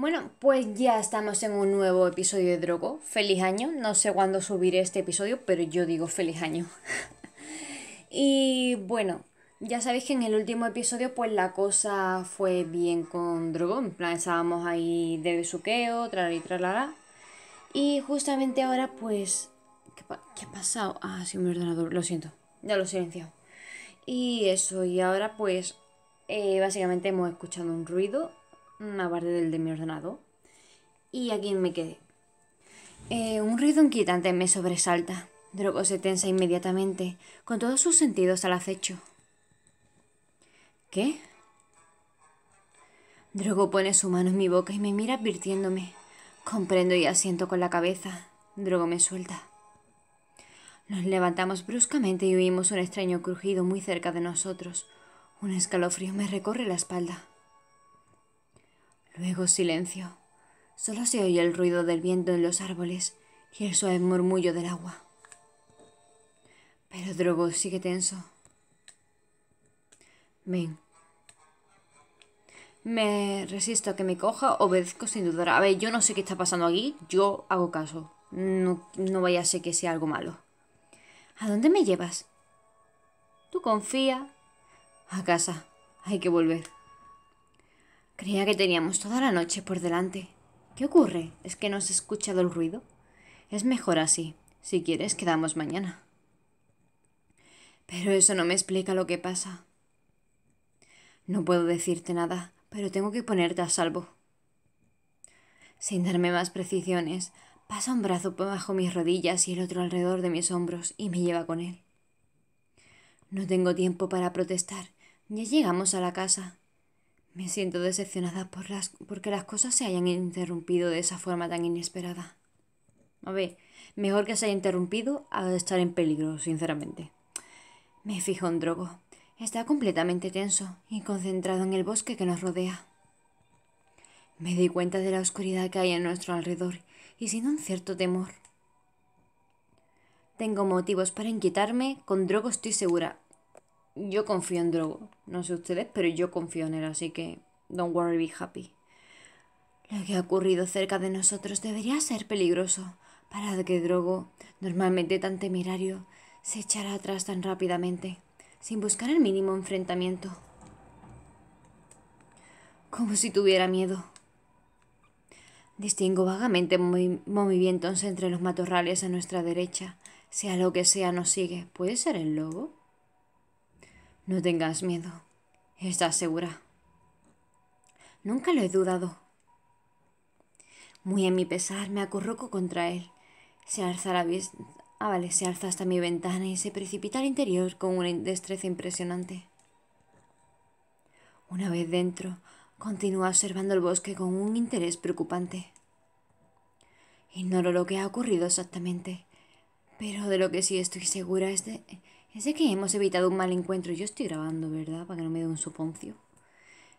Bueno, pues ya estamos en un nuevo episodio de Drogo. Feliz año. No sé cuándo subiré este episodio, pero yo digo feliz año. y bueno, ya sabéis que en el último episodio pues la cosa fue bien con Drogo. En plan, estábamos ahí de besuqueo, y tralala. Y justamente ahora pues... ¿Qué, ha pasado? Ah, sí, mi ordenador. Lo siento. Ya lo silencio. Y eso, y ahora pues... Eh, básicamente hemos escuchado un ruido parte del de mi ordenador. Y aquí me quedé. Eh, un ruido inquietante me sobresalta. Drogo se tensa inmediatamente, con todos sus sentidos al acecho. ¿Qué? Drogo pone su mano en mi boca y me mira advirtiéndome. Comprendo y asiento con la cabeza. Drogo me suelta. Nos levantamos bruscamente y oímos un extraño crujido muy cerca de nosotros. Un escalofrío me recorre la espalda. Luego silencio. Solo se oye el ruido del viento en los árboles y el suave murmullo del agua. Pero Drogo sigue tenso. Ven. Me resisto a que me coja, obedezco sin dudar. A ver, yo no sé qué está pasando aquí, yo hago caso. No, vaya a ser que sea algo malo. ¿A dónde me llevas? Tú confía. A casa. Hay que volver. Creía que teníamos toda la noche por delante. ¿Qué ocurre? ¿Es que no has escuchado el ruido? Es mejor así. Si quieres, quedamos mañana. Pero eso no me explica lo que pasa. No puedo decirte nada, pero tengo que ponerte a salvo. Sin darme más precisiones, pasa un brazo bajo mis rodillas y el otro alrededor de mis hombros y me lleva con él. No tengo tiempo para protestar. Ya llegamos a la casa. Me siento decepcionada por las, porque las cosas se hayan interrumpido de esa forma tan inesperada. A ver, mejor que se haya interrumpido a estar en peligro, sinceramente. Me fijo en Drogo. Está completamente tenso y concentrado en el bosque que nos rodea. Me doy cuenta de la oscuridad que hay a nuestro alrededor y siento un cierto temor. Tengo motivos para inquietarme, con Drogo estoy segura, yo confío en Drogo. No sé ustedes, pero yo confío en él, así que don't worry, be happy. Lo que ha ocurrido cerca de nosotros debería ser peligroso para que Drogo, normalmente tan temerario, se echara atrás tan rápidamente, sin buscar el mínimo enfrentamiento. Como si tuviera miedo. Distingo vagamente movimientos entre los matorrales a nuestra derecha. Sea lo que sea, nos sigue. ¿Puede ser el lobo? No tengas miedo. Estás segura. Nunca lo he dudado. Muy a mi pesar me acurruco contra él. Se alza la ah, se alza hasta mi ventana y se precipita al interior con una destreza impresionante. Una vez dentro, continúa observando el bosque con un interés preocupante. Ignoro lo que ha ocurrido exactamente, pero de lo que sí estoy segura es de de que hemos evitado un mal encuentro. Yo estoy grabando, ¿verdad? Para que no me dé un suponcio.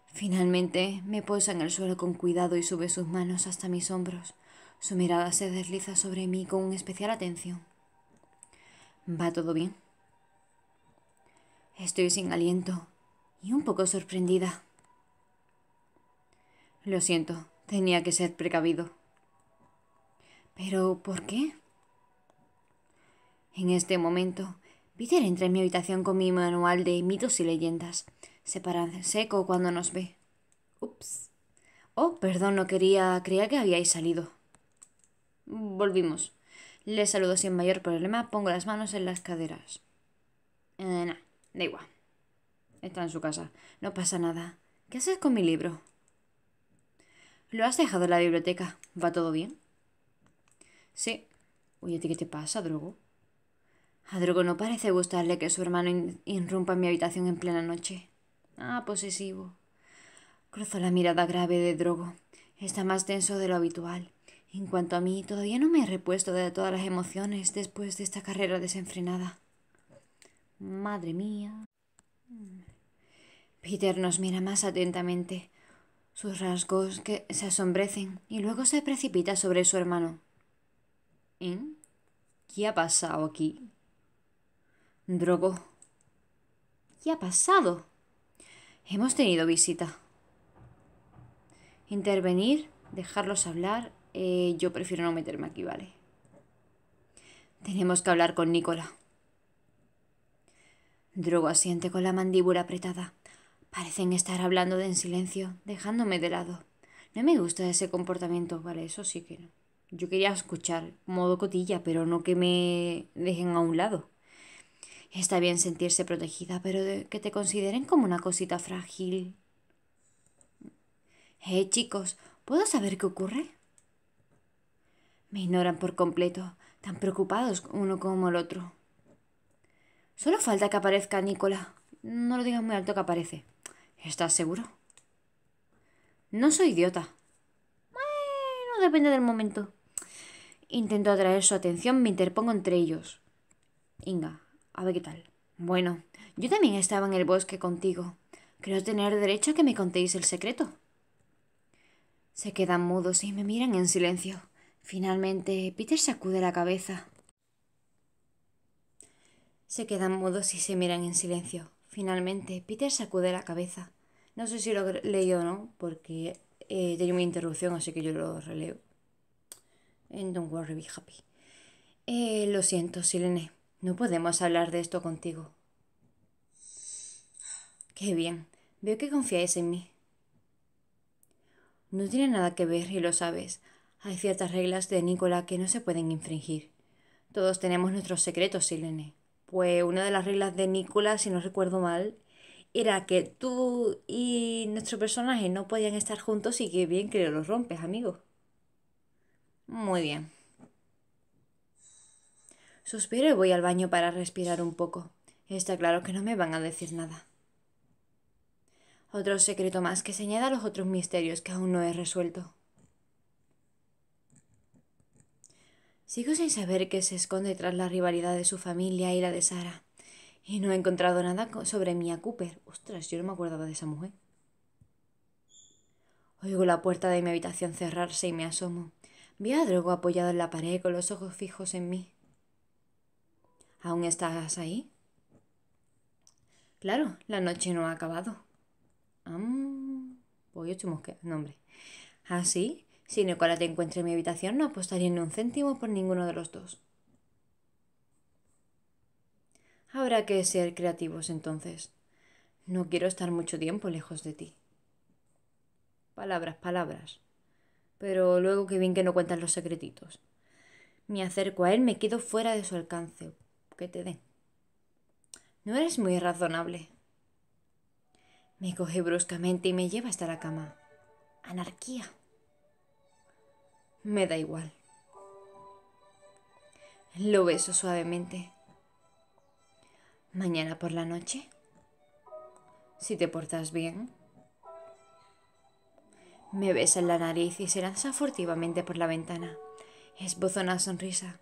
Finalmente, me posa en el suelo con cuidado y sube sus manos hasta mis hombros. Su mirada se desliza sobre mí con especial atención. ¿Va todo bien? Estoy sin aliento y un poco sorprendida. Lo siento, tenía que ser precavido. ¿Pero por qué? En este momento, Peter entra en mi habitación con mi manual de mitos y leyendas. Se para en seco cuando nos ve. Ups. Oh, perdón, no quería. Creía que habíais salido. Volvimos. Le saludo sin mayor problema. Pongo las manos en las caderas. Eh, da igual. Está en su casa. No pasa nada. ¿Qué haces con mi libro? Lo has dejado en la biblioteca. ¿Va todo bien? Sí. Oye, ¿qué te pasa, drogo? A Drogo no parece gustarle que su hermano irrumpa en mi habitación en plena noche. Ah, posesivo. Cruzo la mirada grave de Drogo. Está más tenso de lo habitual. En cuanto a mí, todavía no me he repuesto de todas las emociones después de esta carrera desenfrenada. Madre mía. Peter nos mira más atentamente. Sus rasgos que se asombrecen y luego se precipita sobre su hermano. ¿Eh? ¿Qué ha pasado aquí? Drogo. ¿Qué ha pasado? Hemos tenido visita. Intervenir, dejarlos hablar. Eh, yo prefiero no meterme aquí, ¿vale? Tenemos que hablar con Nicola. Drogo asiente con la mandíbula apretada. Parecen estar hablando de en silencio, dejándome de lado. No me gusta ese comportamiento, vale, eso sí que no. Yo quería escuchar, modo cotilla, pero no que me dejen a un lado. Está bien sentirse protegida, pero que te consideren como una cosita frágil. Eh, chicos, ¿puedo saber qué ocurre? Me ignoran por completo, tan preocupados uno como el otro. Solo falta que aparezca Nicola. No lo digas muy alto que aparece. ¿Estás seguro? No soy idiota. Bueno, depende del momento. Intento atraer su atención, me interpongo entre ellos. Inga, a ver qué tal. Bueno, yo también estaba en el bosque contigo. Creo tener derecho a que me contéis el secreto. Se quedan mudos y me miran en silencio. Finalmente, Peter sacude la cabeza. Se quedan mudos y se miran en silencio. Finalmente, Peter sacude la cabeza. No sé si lo leí o no, porque eh, una interrupción, así que yo lo releo. And don't worry, be happy. Eh, lo siento, Silene. No podemos hablar de esto contigo. Qué bien. Veo que confiáis en mí. No tiene nada que ver y lo sabes. Hay ciertas reglas de Nicola que no se pueden infringir. Todos tenemos nuestros secretos, Silene. Pues una de las reglas de Nicola, si no recuerdo mal, era que tú y nuestro personaje no podían estar juntos y qué bien que lo rompes, amigo. Muy bien. Suspiro y voy al baño para respirar un poco. Está claro que no me van a decir nada. Otro secreto más que a los otros misterios que aún no he resuelto. Sigo sin saber qué se esconde tras la rivalidad de su familia y la de Sara. Y no he encontrado nada sobre Mia Cooper. Ostras, yo no me acordaba de esa mujer. Oigo la puerta de mi habitación cerrarse y me asomo. Vi a Drogo apoyado en la pared con los ojos fijos en mí. ¿Aún estás ahí? Claro, la noche no ha acabado. Um, voy ocho mosqueas, no hombre. Así, si Nicola te encuentra en mi habitación, no apostaría ni un céntimo por ninguno de los dos. Habrá que ser creativos entonces. No quiero estar mucho tiempo lejos de ti. Palabras, palabras. Pero luego que bien que no cuentas los secretitos. Me acerco a él, me quedo fuera de su alcance, no eres muy razonable. Me coge bruscamente y me lleva hasta la cama. Anarquía. Me da igual. Lo beso suavemente. Mañana por la noche. Si te portas bien. Me besa en la nariz y se lanza furtivamente por la ventana. Esboza una sonrisa.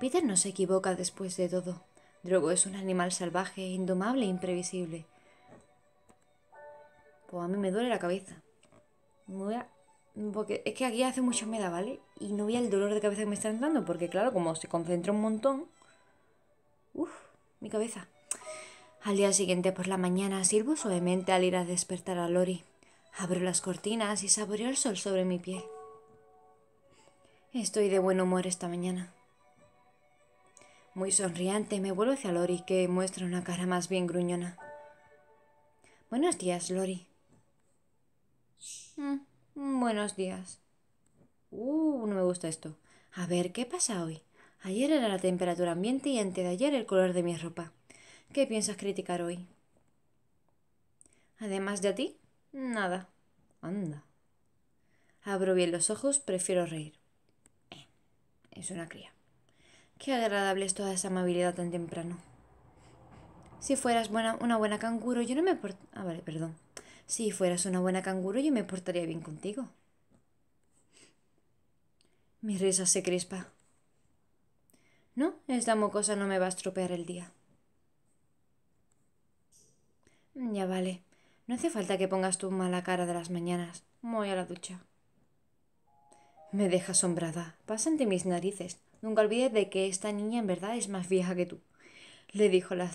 Peter no se equivoca después de todo. Drogo es un animal salvaje, indomable e imprevisible. Pues a mí me duele la cabeza. Porque es que aquí hace mucha humedad, ¿vale? Y no voy el dolor de cabeza que me está entrando, porque claro, como se concentra un montón... Uf, mi cabeza. Al día siguiente por la mañana sirvo suavemente al ir a despertar a Lori. Abro las cortinas y saboreo el sol sobre mi piel. Estoy de buen humor esta mañana. Muy sonriente, me vuelvo hacia Lori, que muestra una cara más bien gruñona. Buenos días, Lori. Mm, mm, buenos días. Uh, no me gusta esto. A ver, ¿qué pasa hoy? Ayer era la temperatura ambiente y antes de ayer el color de mi ropa. ¿Qué piensas criticar hoy? Además de a ti, nada. Anda. Abro bien los ojos, prefiero reír. Eh, es una cría. Qué agradable es toda esa amabilidad tan temprano. Si fueras buena, una buena canguro, yo no me ah, vale, perdón. Si fueras una buena canguro, yo me portaría bien contigo. Mi risa se crispa. No, esta mocosa no me va a estropear el día. Ya vale. No hace falta que pongas tu mala cara de las mañanas. Voy a la ducha. Me deja asombrada. Pasa ante mis narices. Nunca olvides de que esta niña en verdad es más vieja que tú, le dijo la,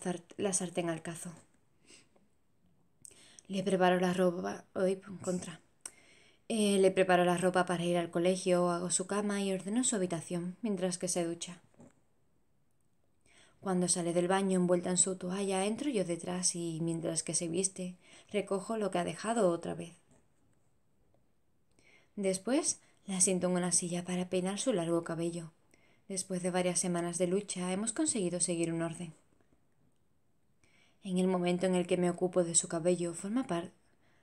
sartén al cazo. Le preparo la ropa, hoy contra. Eh, le preparó la ropa para ir al colegio, hago su cama y ordeno su habitación mientras que se ducha. Cuando sale del baño envuelta en su toalla, entro yo detrás y mientras que se viste, recojo lo que ha dejado otra vez. Después la siento en una silla para peinar su largo cabello. Después de varias semanas de lucha, hemos conseguido seguir un orden. En el momento en el que me ocupo de su cabello, forma parte...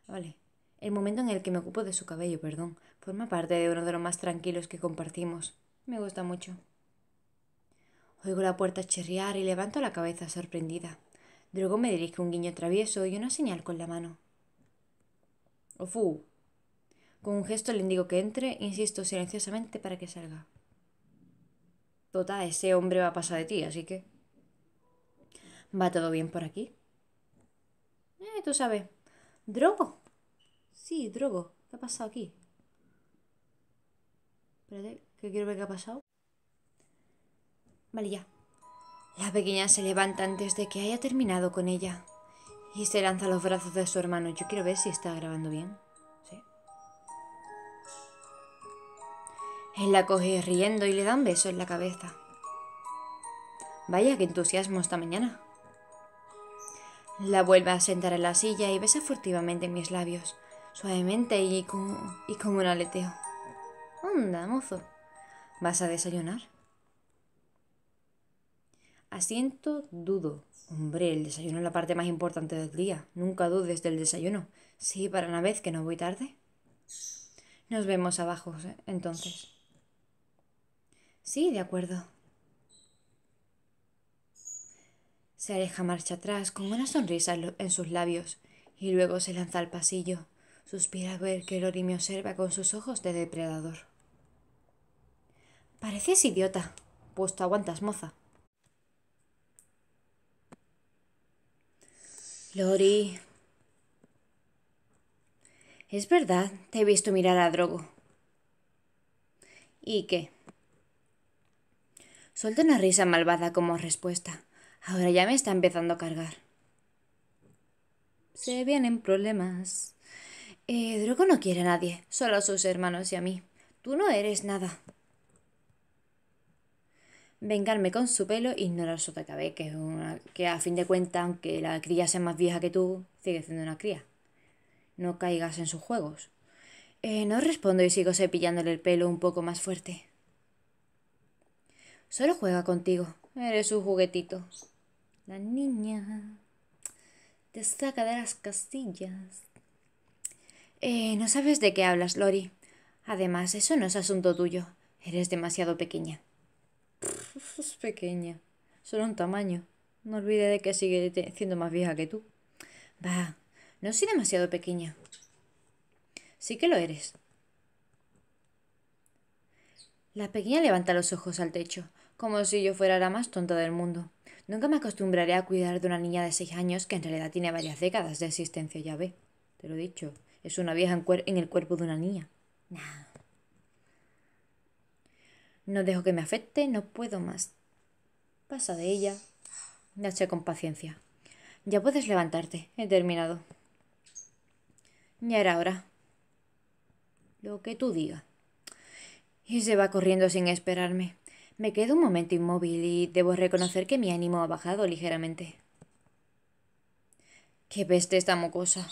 Vale. El momento en el que me ocupo de su cabello, perdón, forma parte de uno de los más tranquilos que compartimos. Me gusta mucho. Oigo la puerta chirriar y levanto la cabeza sorprendida. Luego me dirige un guiño travieso y una señal con la mano. fu Con un gesto le indico que entre, insisto silenciosamente para que salga. Total, ese hombre va a pasar de ti, así que... ¿Va todo bien por aquí? Eh, tú sabes. ¿Drogo? Sí, drogo. ¿Qué ha pasado aquí? Espérate, que quiero ver qué ha pasado. Vale, ya. La pequeña se levanta antes de que haya terminado con ella. Y se lanza a los brazos de su hermano. Yo quiero ver si está grabando bien. Él la coge riendo y le da un beso en la cabeza. Vaya, qué entusiasmo esta mañana. La vuelve a sentar en la silla y besa furtivamente mis labios, suavemente y con y como un aleteo. Onda, mozo, ¿vas a desayunar? Asiento, dudo. Hombre, el desayuno es la parte más importante del día. Nunca dudes del desayuno. Sí, para una vez que no voy tarde. Nos vemos abajo, entonces. Sí, de acuerdo. Se aleja marcha atrás con una sonrisa en sus labios y luego se lanza al pasillo. Suspira al ver que Lori me observa con sus ojos de depredador. Pareces idiota, pues aguantas, moza. Lori. Es verdad, te he visto mirar a Drogo. ¿Y qué? Suelta una risa malvada como respuesta. Ahora ya me está empezando a cargar. Se vienen problemas. Eh, Drogo no quiere a nadie, solo a sus hermanos y a mí. Tú no eres nada. Vengarme con su pelo, ignorar su lo que, es que a fin de cuentas, aunque la cría sea más vieja que tú, sigue siendo una cría. No caigas en sus juegos. Eh, no respondo y sigo cepillándole el pelo un poco más fuerte. Solo juega contigo. Eres un juguetito. La niña te saca de las castillas. Eh, no sabes de qué hablas, Lori. Además, eso no es asunto tuyo. Eres demasiado pequeña. Es pequeña. Solo un tamaño. No olvides de que sigue siendo más vieja que tú. Va, no soy demasiado pequeña. Sí que lo eres. La pequeña levanta los ojos al techo como si yo fuera la más tonta del mundo. Nunca me acostumbraré a cuidar de una niña de seis años que en realidad tiene varias décadas de existencia, ya ve. Te lo he dicho, es una vieja en, el cuerpo de una niña. No dejo que me afecte, no puedo más. Pasa de ella. sé con paciencia. Ya puedes levantarte, he terminado. Ya era hora. Lo que tú digas. Y se va corriendo sin esperarme. Me quedo un momento inmóvil y debo reconocer que mi ánimo ha bajado ligeramente. ¡Qué peste esta mucosa!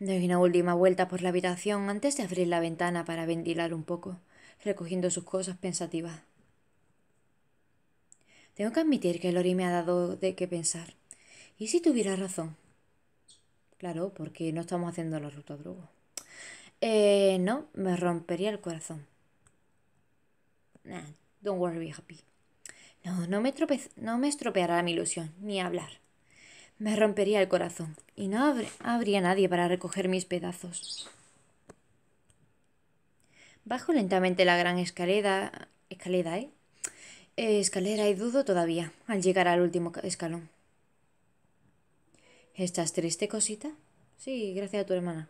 Doy una última vuelta por la habitación antes de abrir la ventana para ventilar un poco, recogiendo sus cosas pensativas. Tengo que admitir que Lori me ha dado de qué pensar. ¿Y si tuviera razón? Claro, porque no estamos haciendo la ruta drogo. Eh, no, me rompería el corazón don't worry, happy. No, no me, no me estropeará mi ilusión, ni hablar. Me rompería el corazón y no habría nadie para recoger mis pedazos. Bajo lentamente la gran escalera, escalera, ¿eh? Escalera y dudo todavía al llegar al último escalón. ¿Estás triste, cosita? Sí, gracias a tu hermana.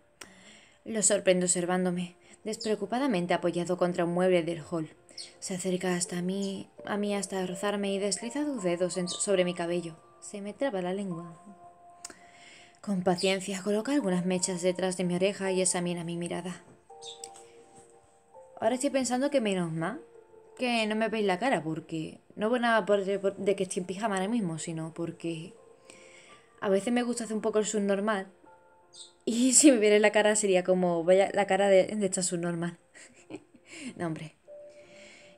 Lo sorprendo observándome, despreocupadamente apoyado contra un mueble del hall. Se acerca hasta mí, a mí hasta rozarme y desliza sus dedos sobre mi cabello. Se me traba la lengua. Con paciencia coloca algunas mechas detrás de mi oreja y examina mi mirada. Ahora estoy pensando que menos mal que no me veis la cara porque no por nada por, de que estoy en pijama ahora mismo, sino porque a veces me gusta hacer un poco el subnormal y si me viera la cara sería como vaya la cara de, de esta subnormal. no, hombre.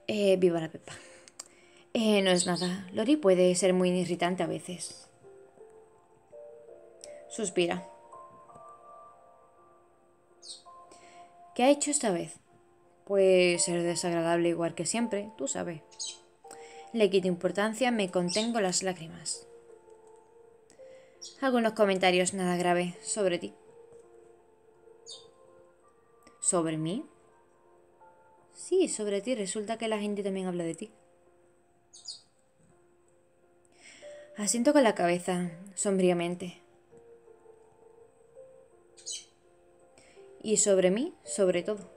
Eh, viva la Pepa. Eh, no es nada. Lori puede ser muy irritante a veces. Suspira. ¿Qué ha hecho esta vez? Puede ser desagradable igual que siempre, tú sabes. Le quito importancia, me contengo las lágrimas. Algunos comentarios nada grave sobre ti. ¿Sobre mí? Sí, sobre ti. Resulta que la gente también habla de ti. Asiento con la cabeza, sombríamente. Y sobre mí, sobre todo.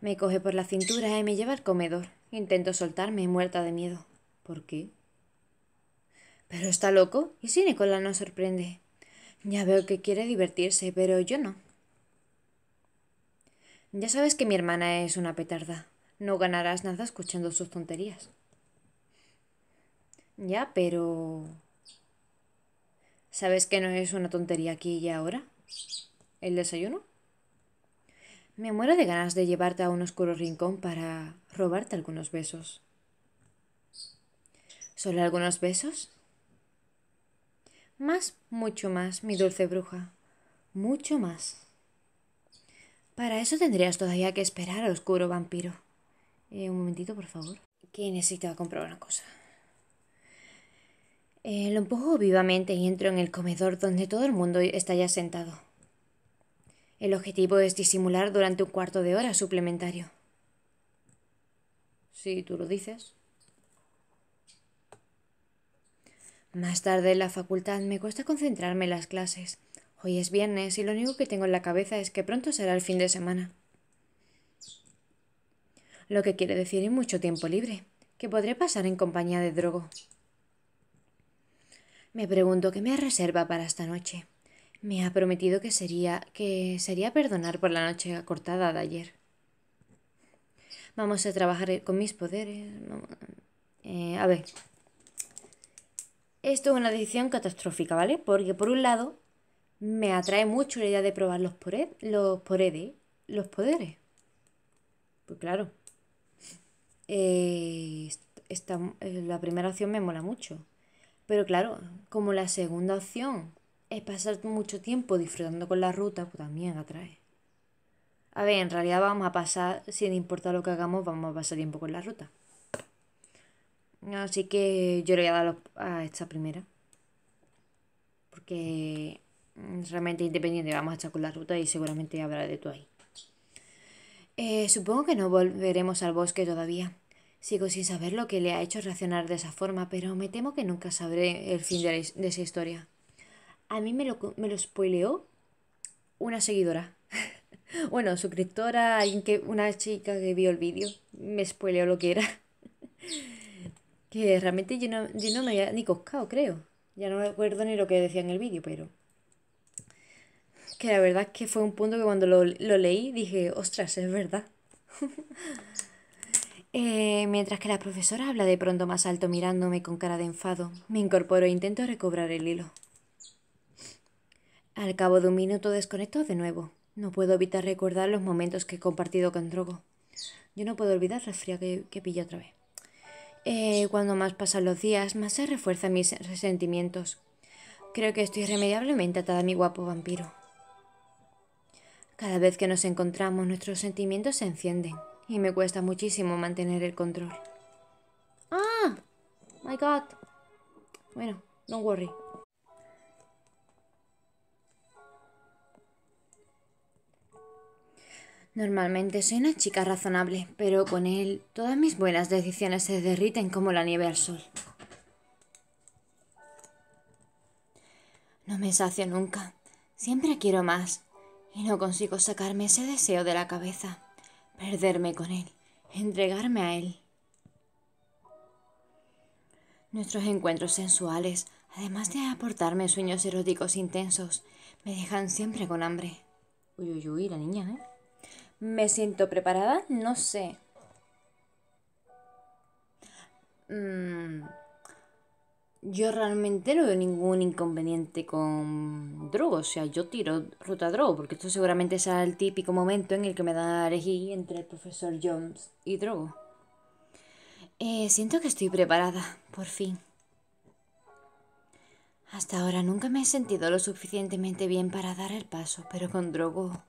Me coge por la cintura y me lleva al comedor. Intento soltarme, muerta de miedo. ¿Por qué? ¿Pero está loco? Y si Nicolás nos sorprende. Ya veo que quiere divertirse, pero yo no. Ya sabes que mi hermana es una petarda. No ganarás nada escuchando sus tonterías. Ya, pero... ¿Sabes que no es una tontería aquí y ahora? ¿El desayuno? Me muero de ganas de llevarte a un oscuro rincón para robarte algunos besos. ¿Solo algunos besos? Más, mucho más, mi dulce bruja. Mucho más. Para eso tendrías todavía que esperar al oscuro vampiro. Eh, un momentito, por favor. Que necesitaba comprar una cosa. Eh, lo empujo vivamente y entro en el comedor donde todo el mundo está ya sentado. El objetivo es disimular durante un cuarto de hora suplementario. Si sí, tú lo dices. Más tarde en la facultad me cuesta concentrarme en las clases. Hoy es viernes y lo único que tengo en la cabeza es que pronto será el fin de semana. Lo que quiere decir en mucho tiempo libre, que podré pasar en compañía de Drogo. Me pregunto qué me reserva para esta noche. Me ha prometido que sería que sería perdonar por la noche acortada de ayer. Vamos a trabajar con mis poderes. Eh, a ver. Esto es una decisión catastrófica, ¿vale? Porque por un lado me atrae mucho la idea de probar los, los, poredes, los poderes. Pues claro. Eh, eh, la primera opción me mola mucho. Pero claro, como la segunda opción es pasar mucho tiempo disfrutando con la ruta, pues también atrae. A ver, en realidad vamos a pasar, sin importar lo que hagamos, vamos a pasar tiempo con la ruta. Así que yo le voy a dar a esta primera. Porque Mm, realmente independiente. Vamos a echar con la ruta y seguramente habrá de tú ahí. Eh, supongo que no volveremos al bosque todavía. Sigo sin saber lo que le ha hecho reaccionar de esa forma, pero me temo que nunca sabré el fin de, esa historia. A mí me lo, me spoileó una seguidora. bueno, suscriptora, alguien que, una chica que vio el vídeo. Me spoileó lo que era. que realmente yo no, yo no me había ni coscado, creo. Ya no recuerdo ni lo que decía en el vídeo, pero que la verdad es que fue un punto que cuando lo, leí dije, ostras, es verdad. Eh, mientras que la profesora habla de pronto más alto mirándome con cara de enfado, me incorporo e intento recobrar el hilo. Al cabo de un minuto desconecto de nuevo. No puedo evitar recordar los momentos que he compartido con Drogo. Yo no puedo olvidar la fría que, que pillé otra vez. Eh, cuando más pasan los días, más se refuerzan mis resentimientos. Creo que estoy irremediablemente atada a mi guapo vampiro. Cada vez que nos encontramos nuestros sentimientos se encienden y me cuesta muchísimo mantener el control. ¡Ah! ¡My God! Bueno, no worry. Normalmente soy una chica razonable, pero con él todas mis buenas decisiones se derriten como la nieve al sol. No me sacio nunca. Siempre quiero más y no consigo sacarme ese deseo de la cabeza, perderme con él, entregarme a él. Nuestros encuentros sensuales, además de aportarme sueños eróticos intensos, me dejan siempre con hambre. Uy, uy, uy, la niña, ¿eh? ¿Me siento preparada? No sé. Mmm yo realmente no veo ningún inconveniente con drogo, o sea, yo tiro ruta drogo, porque esto seguramente será el típico momento en el que me da a entre el profesor Jones y drogo. Eh, siento que estoy preparada, por fin. Hasta ahora nunca me he sentido lo suficientemente bien para dar el paso, pero con drogo...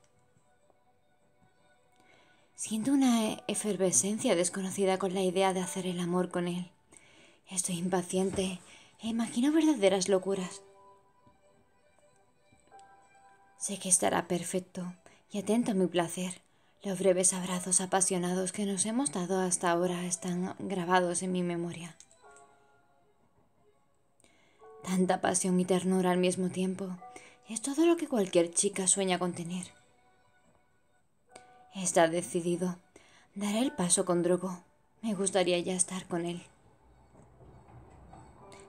Siento una efervescencia desconocida con la idea de hacer el amor con él. Estoy impaciente e verdaderas locuras. Sé que estará perfecto y atento a mi placer. Los breves abrazos apasionados que nos hemos dado hasta ahora están grabados en mi memoria. Tanta pasión y ternura al mismo tiempo es todo lo que cualquier chica sueña con tener. Está decidido. Daré el paso con Drogo. Me gustaría ya estar con él.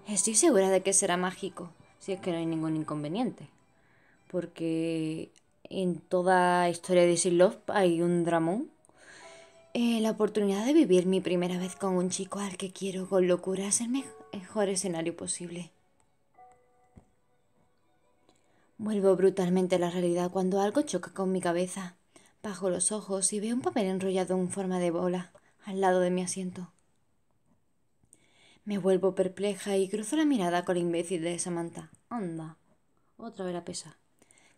Estoy segura de que será mágico, si es que no hay ningún inconveniente. Porque en toda historia de Silov hay un dramón. Eh, la oportunidad de vivir mi primera vez con un chico al que quiero con locura es el mejor escenario posible. Vuelvo brutalmente a la realidad cuando algo choca con mi cabeza. Bajo los ojos y veo un papel enrollado en forma de bola al lado de mi asiento. Me vuelvo perpleja y cruzo la mirada con la imbécil de Samantha. Anda, otra vez la pesa.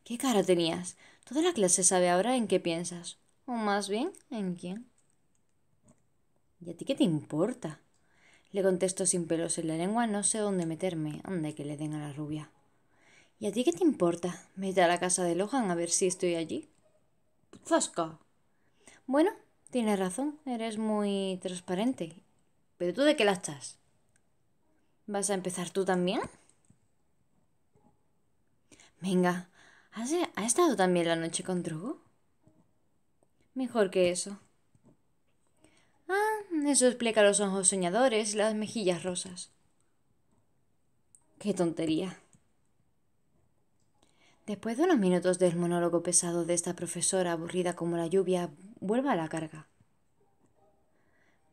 ¿Qué cara tenías? Toda la clase sabe ahora en qué piensas. O más bien, en quién. ¿Y a ti qué te importa? Le contesto sin pelos en la lengua, no sé dónde meterme, anda que le den a la rubia. ¿Y a ti qué te importa? Vete a la casa de Lohan a ver si estoy allí. ¡Fasca! Bueno, tienes razón, eres muy transparente. ¿Pero tú de qué la estás? ¿Vas a empezar tú también? Venga, ¿ha estado también la noche con Drogo? Mejor que eso. Ah, eso explica los ojos soñadores y las mejillas rosas. Qué tontería. Después de unos minutos del monólogo pesado de esta profesora aburrida como la lluvia, vuelva a la carga.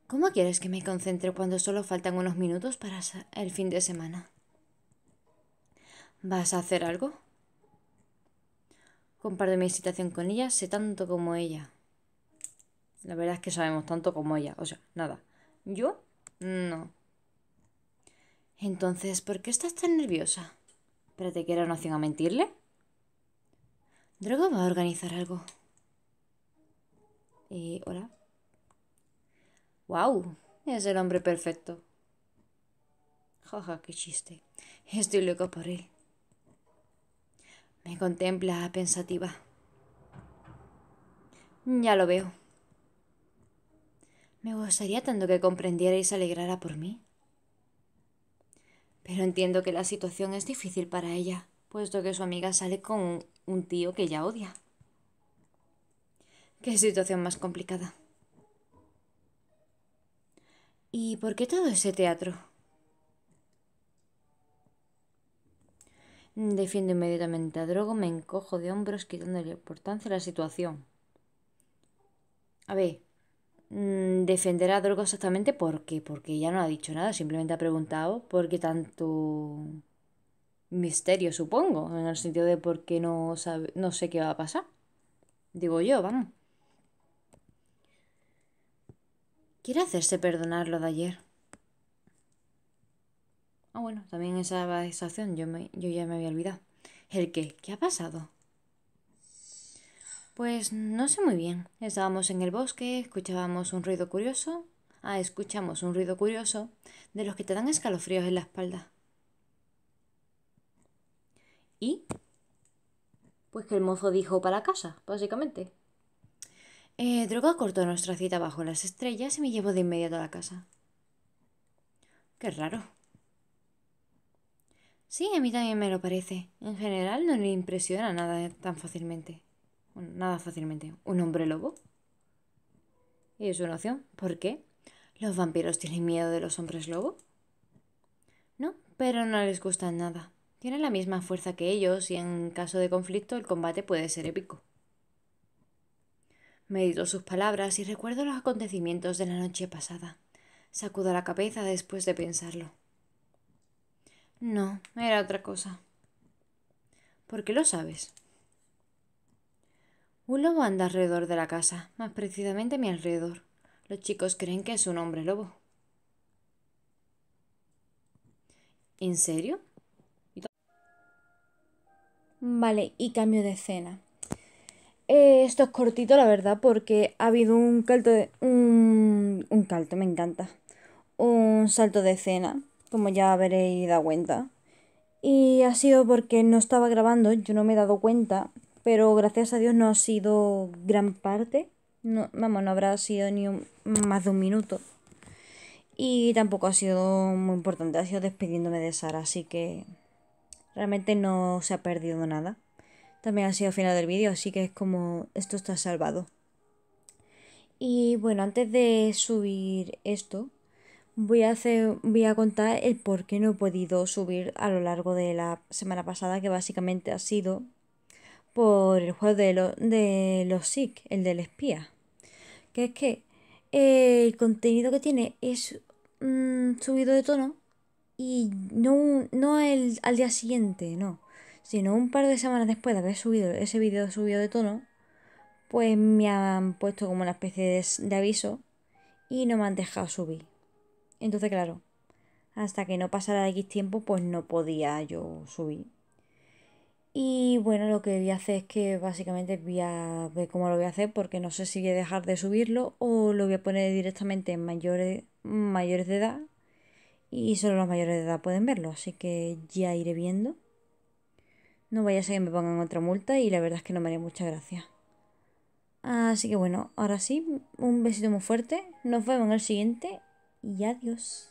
¿Cómo quieres que me concentre cuando solo faltan unos minutos para el fin de semana? ¿Vas a hacer algo? Comparto mi situación con ella, sé tanto como ella. La verdad es que sabemos tanto como ella. O sea, nada. Yo, no. Entonces, ¿por qué estás tan nerviosa? pero te quiero no opción a mentirle? Drogo va a organizar algo. Eh, hola. ¡Wow! Es el hombre perfecto. Jaja, qué chiste. Estoy loco por él. Me contempla pensativa. Ya lo veo. Me gustaría tanto que comprendiera y se alegrara por mí. Pero entiendo que la situación es difícil para ella, puesto que su amiga sale con un tío que ella odia. Qué situación más complicada. ¿Y por qué todo ese teatro? Defiendo inmediatamente a Drogo, me encojo de hombros quitándole importancia a la situación. A ver, mm, defender a Drogo exactamente por qué, porque ya no ha dicho nada, simplemente ha preguntado por qué tanto misterio, supongo, en el sentido de por qué no, no sé qué va a pasar. Digo yo, vamos. Quiere hacerse perdonar lo de ayer. Ah, bueno, también esa estación yo, yo ya me había olvidado. ¿El qué? ¿Qué ha pasado? Pues no sé muy bien. Estábamos en el bosque, escuchábamos un ruido curioso. Ah, escuchamos un ruido curioso de los que te dan escalofríos en la espalda. ¿Y? Pues que el mozo dijo para casa, básicamente. Eh, Droga cortó nuestra cita bajo las estrellas y me llevó de inmediato a la casa. Qué raro. Sí, a mí también me lo parece. En general no me impresiona nada tan fácilmente. nada fácilmente. ¿Un hombre lobo? Y es una opción. ¿Por qué? ¿Los vampiros tienen miedo de los hombres lobo? No, pero no les gusta nada. Tienen la misma fuerza que ellos y en caso de conflicto el combate puede ser épico. Medito sus palabras y recuerdo los acontecimientos de la noche pasada. Sacudo la cabeza después de pensarlo. No, era otra cosa. ¿Por qué lo sabes? Un lobo anda alrededor de la casa, más precisamente a mi alrededor. Los chicos creen que es un hombre lobo. ¿En serio? Vale, y cambio de escena. Eh, esto es cortito, la verdad, porque ha habido un calto de. Un, calto, me encanta. Un salto de escena, como ya habréis dado cuenta. Y ha sido porque no estaba grabando, yo no me he dado cuenta, pero gracias a Dios no ha sido gran parte. No, vamos, no habrá sido ni más de un minuto. Y tampoco ha sido muy importante, ha sido despidiéndome de Sara, así que realmente no se ha perdido nada también ha sido final del vídeo, así que es como esto está salvado. Y bueno, antes de subir esto, voy a hacer voy a contar el por qué no he podido subir a lo largo de la semana pasada, que básicamente ha sido por el juego de, de los SIC, el del espía. Que es que eh, el contenido que tiene es mm, subido de tono y no, no al día siguiente, no sino un par de semanas después de haber subido ese vídeo subido de tono, pues me han puesto como una especie de, aviso y no me han dejado subir. Entonces, claro, hasta que no pasara X tiempo, pues no podía yo subir. Y bueno, lo que voy a hacer es que básicamente voy a ver cómo lo voy a hacer porque no sé si voy a dejar de subirlo o lo voy a poner directamente en mayores, mayores de edad y solo los mayores de edad pueden verlo, así que ya iré viendo. No vaya a ser que me pongan otra multa y la verdad es que no me haría mucha gracia. Así que bueno, ahora sí, un besito muy fuerte. Nos vemos en el siguiente y adiós.